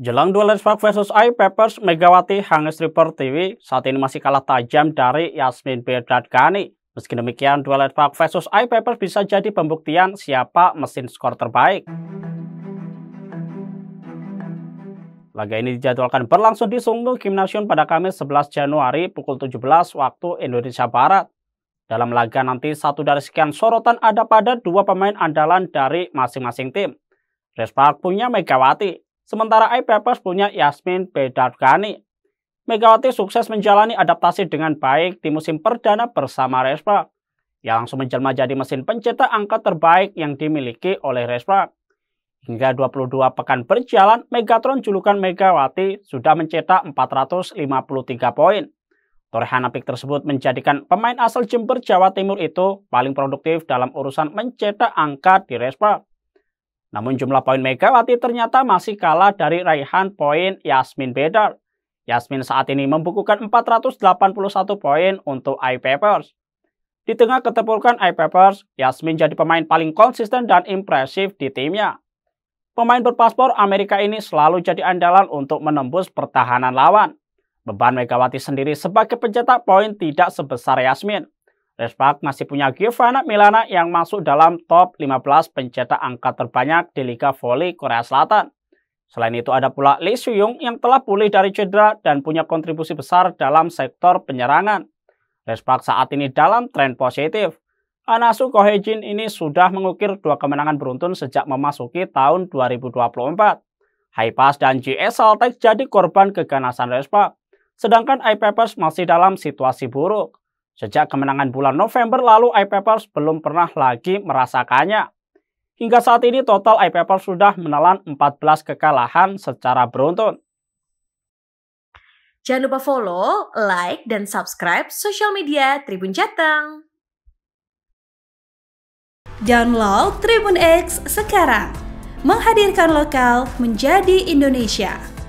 Jelang duel Respect versus I Peppers, Megawati hangus River TV saat ini masih kalah tajam dari Yasmin Bedrat Ghani. Meski demikian, duel Respect versus I Peppers bisa jadi pembuktian siapa mesin skor terbaik. Laga ini dijadwalkan berlangsung di Sungguh Gimnasium pada Kamis 11 Januari pukul 17 waktu Indonesia Barat. Dalam laga nanti satu dari sekian sorotan ada pada dua pemain andalan dari masing-masing tim. Respark punya Megawati, Sementara iPapers punya Yasmin Bedardgani. Megawati sukses menjalani adaptasi dengan baik di musim perdana bersama Respa. yang langsung menjelma jadi mesin pencetak angka terbaik yang dimiliki oleh Respa. Hingga 22 pekan berjalan, Megatron julukan Megawati sudah mencetak 453 poin. Torehan Apik tersebut menjadikan pemain asal Jember, Jawa Timur itu paling produktif dalam urusan mencetak angka di Respa. Namun jumlah poin Megawati ternyata masih kalah dari raihan poin Yasmin Bedar. Yasmin saat ini membukukan 481 poin untuk iPapers. Di tengah ketepukan iPapers, Yasmin jadi pemain paling konsisten dan impresif di timnya. Pemain berpaspor Amerika ini selalu jadi andalan untuk menembus pertahanan lawan. Beban Megawati sendiri sebagai pencetak poin tidak sebesar Yasmin. Respak masih punya Giovanna Milana yang masuk dalam top 15 pencetak angka terbanyak di Liga Voli Korea Selatan. Selain itu ada pula Lee Suyung yang telah pulih dari cedera dan punya kontribusi besar dalam sektor penyerangan. Respak saat ini dalam tren positif. Anasu Kohejin ini sudah mengukir dua kemenangan beruntun sejak memasuki tahun 2024. Haipas dan GS Saltek jadi korban keganasan Respak, sedangkan Ipepers masih dalam situasi buruk. Sejak kemenangan bulan November lalu, iPapers belum pernah lagi merasakannya. Hingga saat ini total iPapers sudah menelan 14 kekalahan secara beruntun. Jangan lupa follow, like, dan subscribe social media Tribun Jateng. Download Tribun X sekarang. Menghadirkan lokal menjadi Indonesia.